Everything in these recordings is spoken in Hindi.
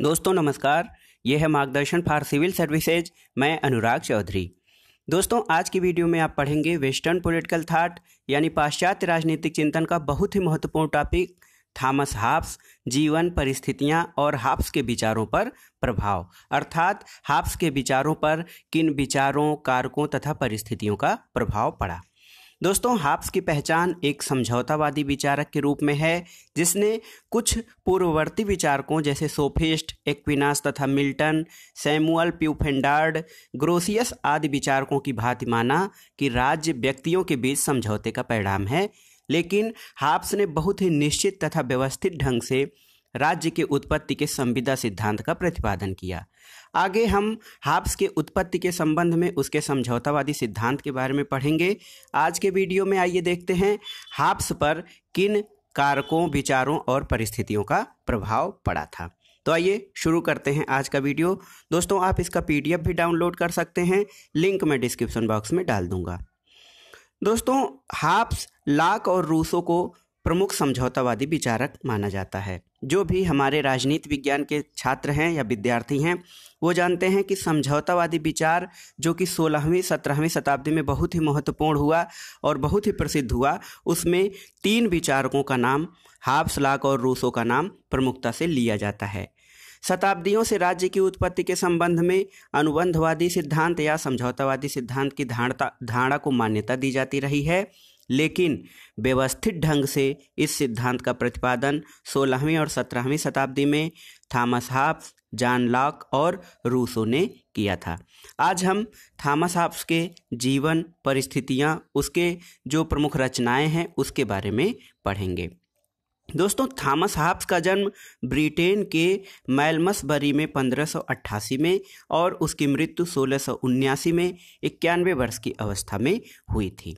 दोस्तों नमस्कार यह है मार्गदर्शन फॉर सिविल सर्विसेज मैं अनुराग चौधरी दोस्तों आज की वीडियो में आप पढ़ेंगे वेस्टर्न पॉलिटिकल थाट यानी पाश्चात्य राजनीतिक चिंतन का बहुत ही महत्वपूर्ण टॉपिक थॉमस हाफ्स जीवन परिस्थितियां और हाफ्स के विचारों पर प्रभाव अर्थात हाफ्स के विचारों पर किन विचारों कारकों तथा परिस्थितियों का प्रभाव पड़ा दोस्तों हाप्स की पहचान एक समझौतावादी विचारक के रूप में है जिसने कुछ पूर्ववर्ती विचारकों जैसे सोफिस्ट एक्विनास तथा मिल्टन सैमुअल प्यूफेंडार्ड ग्रोसियस आदि विचारकों की भांति माना कि राज्य व्यक्तियों के बीच समझौते का परिणाम है लेकिन हाप्स ने बहुत ही निश्चित तथा व्यवस्थित ढंग से राज्य के उत्पत्ति के संविदा सिद्धांत का प्रतिपादन किया आगे हम हाब्स के उत्पत्ति के संबंध में उसके समझौतावादी सिद्धांत के बारे में पढ़ेंगे आज के वीडियो में आइए देखते हैं हाब्स पर किन कारकों विचारों और परिस्थितियों का प्रभाव पड़ा था तो आइए शुरू करते हैं आज का वीडियो दोस्तों आप इसका पी भी डाउनलोड कर सकते हैं लिंक मैं डिस्क्रिप्शन बॉक्स में डाल दूंगा दोस्तों हाब्स लाक और रूसो को प्रमुख समझौतावादी विचारक माना जाता है जो भी हमारे राजनीति विज्ञान के छात्र हैं या विद्यार्थी हैं वो जानते हैं कि समझौतावादी विचार जो कि सोलहवीं सत्रहवीं शताब्दी में बहुत ही महत्वपूर्ण हुआ और बहुत ही प्रसिद्ध हुआ उसमें तीन विचारकों का नाम हाब्स लाक और रूसो का नाम प्रमुखता से लिया जाता है शताब्दियों से राज्य की उत्पत्ति के संबंध में अनुबंधवादी सिद्धांत या समझौतावादी सिद्धांत की धारणता धारणा को मान्यता दी जाती रही है लेकिन व्यवस्थित ढंग से इस सिद्धांत का प्रतिपादन 16वीं और 17वीं शताब्दी में थॉमस हाप्स जॉन लॉक और रूसो ने किया था आज हम थॉमस हाप्स के जीवन परिस्थितियाँ उसके जो प्रमुख रचनाएं हैं उसके बारे में पढ़ेंगे दोस्तों थॉमस हाप्स का जन्म ब्रिटेन के मैलमसबरी में अट्ठासी में और उसकी मृत्यु सोलह में इक्यानवे वर्ष की अवस्था में हुई थी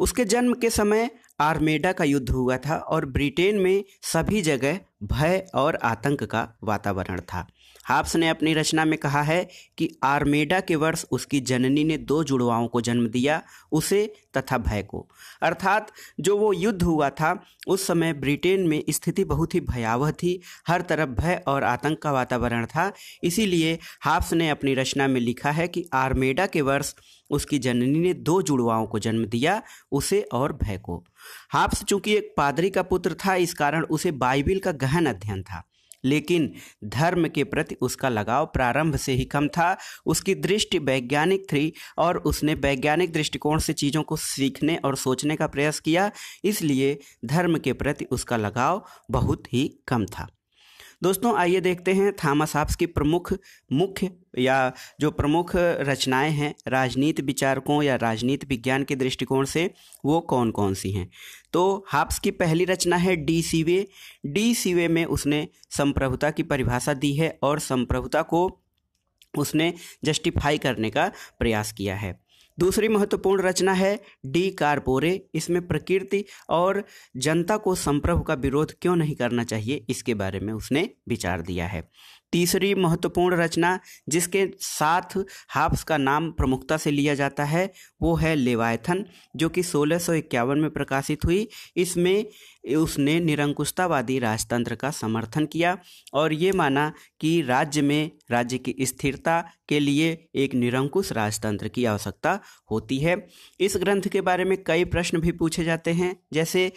उसके जन्म के समय आर्मेडा का युद्ध हुआ था और ब्रिटेन में सभी जगह भय और आतंक का वातावरण था हाब्स ने अपनी रचना में कहा है कि आर्मेडा के वर्ष उसकी जननी ने दो जुड़वाओं को जन्म दिया उसे तथा भय को अर्थात जो वो युद्ध हुआ था उस समय ब्रिटेन में स्थिति बहुत ही भयावह थी हर तरफ भय और आतंक का वातावरण था इसीलिए हाब्स ने अपनी रचना में लिखा है कि आर्मेडा के वर्ष उसकी जननी ने दो जुड़वाओं को जन्म दिया उसे और भय को हाब्स चूंकि एक पादरी का पुत्र था इस कारण उसे बाइबिल का गहन अध्ययन था लेकिन धर्म के प्रति उसका लगाव प्रारंभ से ही कम था उसकी दृष्टि वैज्ञानिक थी और उसने वैज्ञानिक दृष्टिकोण से चीज़ों को सीखने और सोचने का प्रयास किया इसलिए धर्म के प्रति उसका लगाव बहुत ही कम था दोस्तों आइए देखते हैं थामस हाब्स की प्रमुख मुख्य या जो प्रमुख रचनाएं हैं राजनीति विचारकों या राजनीति विज्ञान के दृष्टिकोण से वो कौन कौन सी हैं तो हाब्स की पहली रचना है डी सीवे डी सीवे में उसने संप्रभुता की परिभाषा दी है और संप्रभुता को उसने जस्टिफाई करने का प्रयास किया है दूसरी महत्वपूर्ण रचना है डी कारपोरे इसमें प्रकृति और जनता को संप्रभु का विरोध क्यों नहीं करना चाहिए इसके बारे में उसने विचार दिया है तीसरी महत्वपूर्ण रचना जिसके साथ हाफ्स का नाम प्रमुखता से लिया जाता है वो है लेवायथन जो कि सोलह में प्रकाशित हुई इसमें उसने निरंकुशतावादी राजतंत्र का समर्थन किया और ये माना कि राज्य में राज्य की स्थिरता के लिए एक निरंकुश राजतंत्र की आवश्यकता होती है इस ग्रंथ के बारे में कई प्रश्न भी पूछे जाते हैं जैसे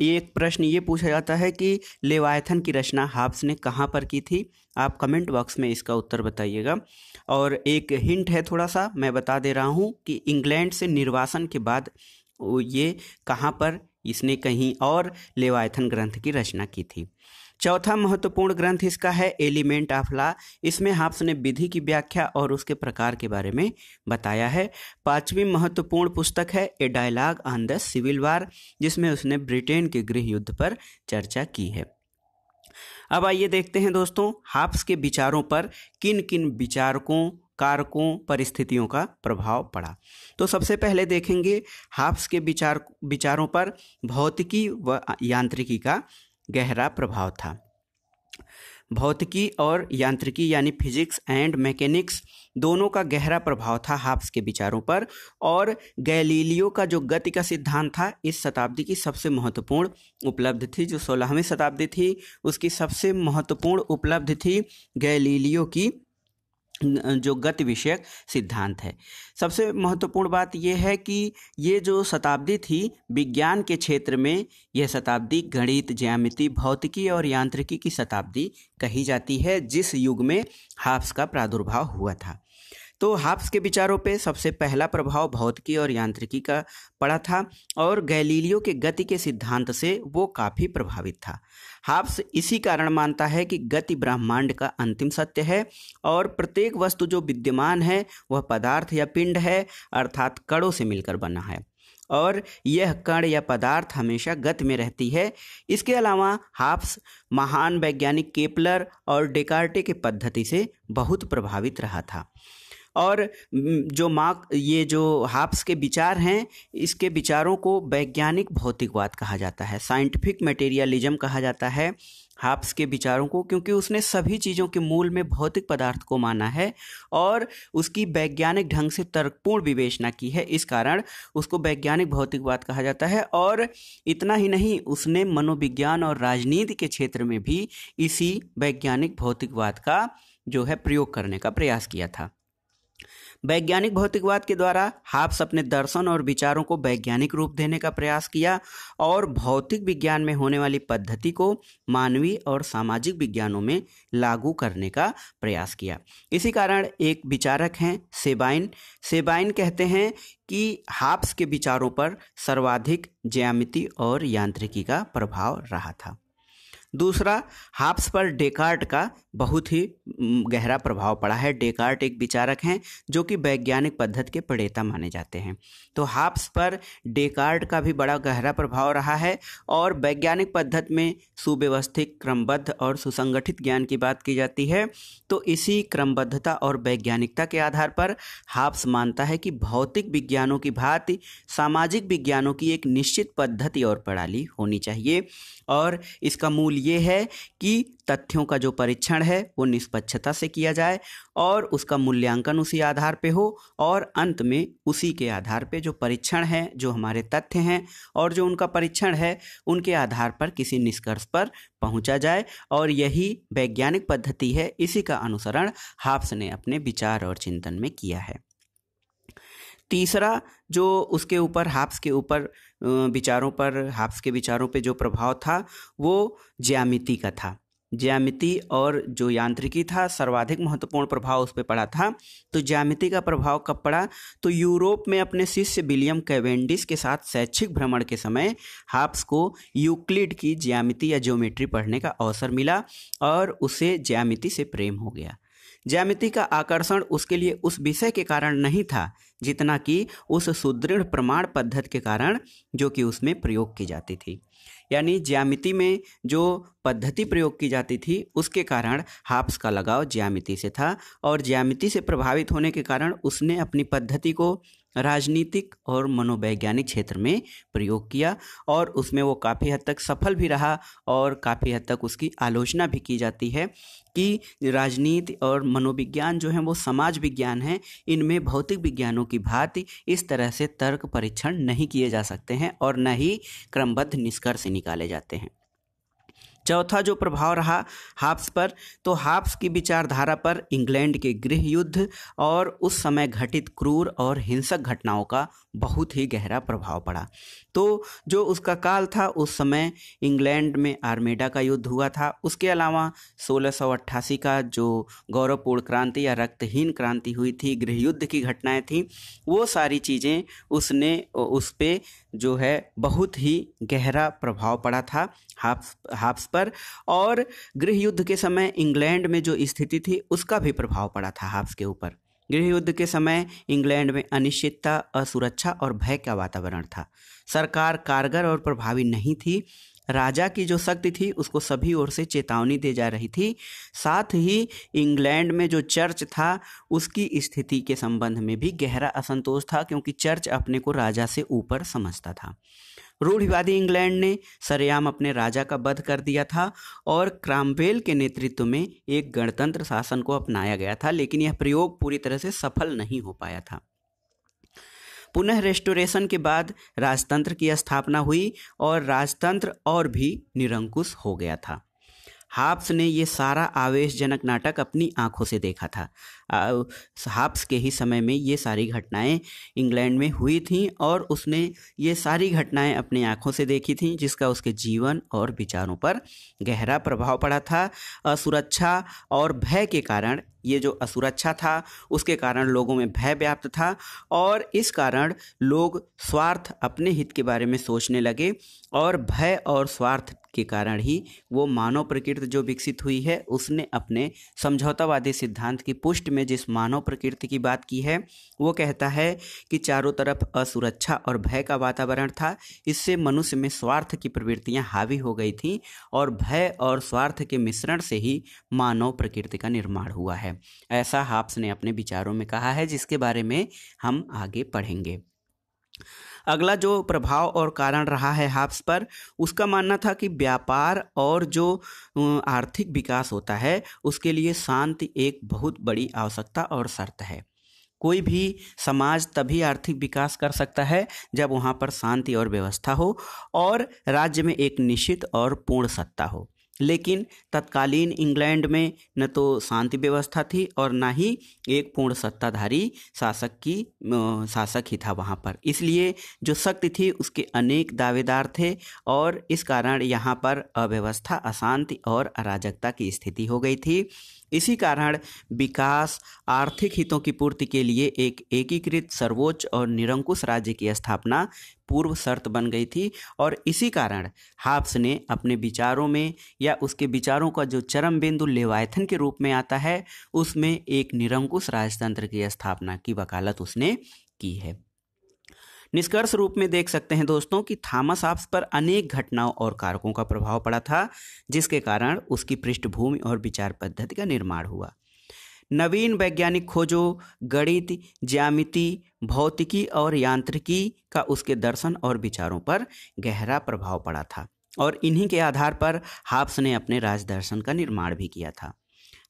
एक प्रश्न ये पूछा जाता है कि लेवायथन की रचना हाफ्स ने कहाँ पर की थी आप कमेंट बॉक्स में इसका उत्तर बताइएगा और एक हिंट है थोड़ा सा मैं बता दे रहा हूँ कि इंग्लैंड से निर्वासन के बाद ये कहाँ पर इसने कहीं और लेवायथन ग्रंथ की रचना की थी चौथा महत्वपूर्ण ग्रंथ इसका है एलिमेंट ऑफ ला इसमें हाप्स ने विधि की व्याख्या और उसके प्रकार के बारे में बताया है पांचवी महत्वपूर्ण पुस्तक है a dialogue on the civil war जिसमें उसने ब्रिटेन के गृह युद्ध पर चर्चा की है अब आइए देखते हैं दोस्तों हाफ्स के विचारों पर किन किन विचारकों कारकों परिस्थितियों का प्रभाव पड़ा तो सबसे पहले देखेंगे हाफ्स के विचार विचारों पर भौतिकी व यांत्रिकी का गहरा प्रभाव था भौतिकी और यांत्रिकी यानी फिजिक्स एंड मैकेनिक्स दोनों का गहरा प्रभाव था हाप्स के विचारों पर और गैलीलियो का जो गति का सिद्धांत था इस शताब्दी की सबसे महत्वपूर्ण उपलब्ध थी जो सोलहवीं शताब्दी थी उसकी सबसे महत्वपूर्ण उपलब्ध थी गैलीलियो की जो गति विषयक सिद्धांत है सबसे महत्वपूर्ण बात यह है कि ये जो शताब्दी थी विज्ञान के क्षेत्र में यह शताब्दी गणित ज्यामिति भौतिकी और यांत्रिकी की शताब्दी कही जाती है जिस युग में हाफ्स का प्रादुर्भाव हुआ था तो हाप्स के विचारों पे सबसे पहला प्रभाव भौतिकी और यांत्रिकी का पड़ा था और गैलीलियो के गति के सिद्धांत से वो काफ़ी प्रभावित था हाप्स इसी कारण मानता है कि गति ब्रह्मांड का अंतिम सत्य है और प्रत्येक वस्तु जो विद्यमान है वह पदार्थ या पिंड है अर्थात कड़ों से मिलकर बना है और यह कण या पदार्थ हमेशा गति में रहती है इसके अलावा हाप्स महान वैज्ञानिक केपलर और डेकार्टे के पद्धति से बहुत प्रभावित रहा था और जो मार्क ये जो हाप्स के विचार हैं इसके विचारों को वैज्ञानिक भौतिकवाद कहा जाता है साइंटिफिक मटेरियलिज्म कहा जाता है हाप्स के विचारों को क्योंकि उसने सभी चीज़ों के मूल में भौतिक पदार्थ को माना है और उसकी वैज्ञानिक ढंग से तर्कपूर्ण विवेचना की है इस कारण उसको वैज्ञानिक भौतिकवाद कहा जाता है और इतना ही नहीं उसने मनोविज्ञान और राजनीति के क्षेत्र में भी इसी वैज्ञानिक भौतिकवाद का जो है प्रयोग करने का प्रयास किया था वैज्ञानिक भौतिकवाद के द्वारा हाप्स अपने दर्शन और विचारों को वैज्ञानिक रूप देने का प्रयास किया और भौतिक विज्ञान में होने वाली पद्धति को मानवीय और सामाजिक विज्ञानों में लागू करने का प्रयास किया इसी कारण एक विचारक हैं सेबाइन सेबाइन कहते हैं कि हाप्स के विचारों पर सर्वाधिक ज्यामिति और यांत्रिकी का प्रभाव रहा था दूसरा हाप्स पर डेकार्ट का बहुत ही गहरा प्रभाव पड़ा है डेकार्ट एक विचारक हैं जो कि वैज्ञानिक पद्धति के पड़ेता माने जाते हैं तो हाप्स पर डेकार्ट का भी बड़ा गहरा प्रभाव रहा है और वैज्ञानिक पद्धति में सुव्यवस्थित क्रमबद्ध और सुसंगठित ज्ञान की बात की जाती है तो इसी क्रमबद्धता और वैज्ञानिकता के आधार पर हाप्स मानता है कि भौतिक विज्ञानों की भांति सामाजिक विज्ञानों की एक निश्चित पद्धति और प्रणाली होनी चाहिए और इसका मूल ये है कि तथ्यों का जो परीक्षण है वो निष्पक्षता से किया जाए और उसका मूल्यांकन उसी आधार पे हो और अंत में उसी के आधार पे जो परीक्षण है जो हमारे तथ्य हैं और जो उनका परीक्षण है उनके आधार पर किसी निष्कर्ष पर पहुंचा जाए और यही वैज्ञानिक पद्धति है इसी का अनुसरण हाफ्स ने अपने विचार और चिंतन में किया है तीसरा जो उसके ऊपर हाप्स के ऊपर विचारों पर हाप्स के विचारों पे जो प्रभाव था वो ज्यामिति का था ज्यामिति और जो यांत्रिकी था सर्वाधिक महत्वपूर्ण प्रभाव उस पर पड़ा था तो ज्यामिति का प्रभाव कब पड़ा तो यूरोप में अपने शिष्य विलियम कैवेंडिस के साथ शैक्षिक भ्रमण के समय हाप्स को यूक्लिड की ज्यामिति या ज्योमेट्री पढ़ने का अवसर मिला और उसे ज्यामिति से प्रेम हो गया ज्यामिति का आकर्षण उसके लिए उस विषय के कारण नहीं था जितना कि उस सुदृढ़ प्रमाण पद्धति के कारण जो कि उसमें प्रयोग की जाती थी यानी ज्यामिति में जो पद्धति प्रयोग की जाती थी उसके कारण हाप्स का लगाव ज्यामिति से था और ज्यामिति से प्रभावित होने के कारण उसने अपनी पद्धति को राजनीतिक और मनोवैज्ञानिक क्षेत्र में प्रयोग किया और उसमें वो काफ़ी हद तक सफल भी रहा और काफ़ी हद तक उसकी आलोचना भी की जाती है कि राजनीति और मनोविज्ञान जो है वो समाज विज्ञान है इनमें भौतिक विज्ञानों की भांति इस तरह से तर्क परीक्षण नहीं किए जा सकते हैं और न ही क्रमबद्ध निष्कर्ष निकाले जाते हैं चौथा जो प्रभाव रहा हाप्स पर तो हाप्स की विचारधारा पर इंग्लैंड के गृह युद्ध और उस समय घटित क्रूर और हिंसक घटनाओं का बहुत ही गहरा प्रभाव पड़ा तो जो उसका काल था उस समय इंग्लैंड में आर्मेडा का युद्ध हुआ था उसके अलावा सोलह का जो गौरवपूर्ण क्रांति या रक्तहीन क्रांति हुई थी गृह युद्ध की घटनाएं थी वो सारी चीज़ें उसने उस पर जो है बहुत ही गहरा प्रभाव पड़ा था हाफ्स हाफ्स पर और गृह युद्ध के समय इंग्लैंड में जो स्थिति थी उसका भी प्रभाव पड़ा था हाफ्स के ऊपर गृह युद्ध के समय इंग्लैंड में अनिश्चितता असुरक्षा और भय का वातावरण था सरकार कारगर और प्रभावी नहीं थी राजा की जो शक्ति थी उसको सभी ओर से चेतावनी दे जा रही थी साथ ही इंग्लैंड में जो चर्च था उसकी स्थिति के संबंध में भी गहरा असंतोष था क्योंकि चर्च अपने को राजा से ऊपर समझता था रूढ़िवादी इंग्लैंड ने सरेआम अपने राजा का वध कर दिया था और क्रामवेल के नेतृत्व में एक गणतंत्र शासन को अपनाया गया था लेकिन यह प्रयोग पूरी तरह से सफल नहीं हो पाया था पुनः रेस्टोरेशन के बाद राजतंत्र की स्थापना हुई और राजतंत्र और भी निरंकुश हो गया था हाप्स ने ये सारा आवेशजनक नाटक अपनी आंखों से देखा था हाप्स के ही समय में ये सारी घटनाएं इंग्लैंड में हुई थीं और उसने ये सारी घटनाएं अपनी आंखों से देखी थीं जिसका उसके जीवन और विचारों पर गहरा प्रभाव पड़ा था असुरक्षा और भय के कारण ये जो असुरक्षा अच्छा था उसके कारण लोगों में भय व्याप्त था और इस कारण लोग स्वार्थ अपने हित के बारे में सोचने लगे और भय और स्वार्थ के कारण ही वो मानव प्रकृति जो विकसित हुई है उसने अपने समझौतावादी सिद्धांत की पुष्ट में जिस मानव प्रकृति की बात की है वो कहता है कि चारों तरफ असुरक्षा अच्छा और भय का वातावरण था इससे मनुष्य में स्वार्थ की प्रवृत्तियां हावी हो गई थी और भय और स्वार्थ के मिश्रण से ही मानव प्रकृति का निर्माण हुआ है है ऐसा हाप्स ने अपने विचारों में कहा है जिसके बारे में हम आगे पढ़ेंगे अगला जो प्रभाव और कारण रहा है हाप्स पर उसका मानना था कि व्यापार और जो आर्थिक विकास होता है उसके लिए शांति एक बहुत बड़ी आवश्यकता और शर्त है कोई भी समाज तभी आर्थिक विकास कर सकता है जब वहाँ पर शांति और व्यवस्था हो और राज्य में एक निश्चित और पूर्ण सत्ता हो लेकिन तत्कालीन इंग्लैंड में न तो शांति व्यवस्था थी और न ही एक पूर्ण सत्ताधारी शासक की शासक ही था वहाँ पर इसलिए जो शक्ति थी उसके अनेक दावेदार थे और इस कारण यहाँ पर अव्यवस्था अशांति और अराजकता की स्थिति हो गई थी इसी कारण विकास आर्थिक हितों की पूर्ति के लिए एक एकीकृत सर्वोच्च और निरंकुश राज्य की स्थापना पूर्व शर्त बन गई थी और इसी कारण हाप्स ने अपने विचारों में या उसके विचारों का जो चरम बिंदु लेवायथन के रूप में आता है उसमें एक निरंकुश राजतंत्र की स्थापना की वकालत उसने की है निष्कर्ष रूप में देख सकते हैं दोस्तों कि थॉमस आप्स पर अनेक घटनाओं और कारकों का प्रभाव पड़ा था जिसके कारण उसकी पृष्ठभूमि और विचार पद्धति का निर्माण हुआ नवीन वैज्ञानिक खोजों गणित ज्यामिति भौतिकी और यांत्रिकी का उसके दर्शन और विचारों पर गहरा प्रभाव पड़ा था और इन्हीं के आधार पर हाप्स ने अपने राजदर्शन का निर्माण भी किया था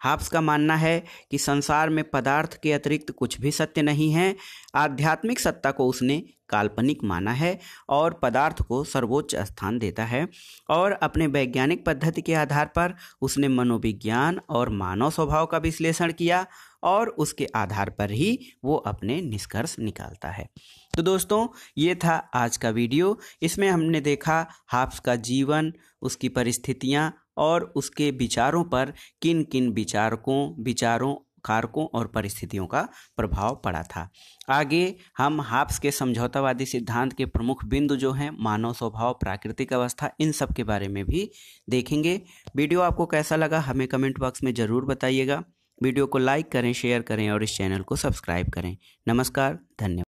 हाप्स का मानना है कि संसार में पदार्थ के अतिरिक्त कुछ भी सत्य नहीं है आध्यात्मिक सत्ता को उसने काल्पनिक माना है और पदार्थ को सर्वोच्च स्थान देता है और अपने वैज्ञानिक पद्धति के आधार पर उसने मनोविज्ञान और मानव स्वभाव का विश्लेषण किया और उसके आधार पर ही वो अपने निष्कर्ष निकालता है तो दोस्तों ये था आज का वीडियो इसमें हमने देखा हाफ्स का जीवन उसकी परिस्थितियाँ और उसके विचारों पर किन किन विचारकों विचारों कारकों और परिस्थितियों का प्रभाव पड़ा था आगे हम हाप्स के समझौतावादी सिद्धांत के प्रमुख बिंदु जो हैं मानव स्वभाव प्राकृतिक अवस्था इन सब के बारे में भी देखेंगे वीडियो आपको कैसा लगा हमें कमेंट बॉक्स में ज़रूर बताइएगा वीडियो को लाइक करें शेयर करें और इस चैनल को सब्सक्राइब करें नमस्कार धन्यवाद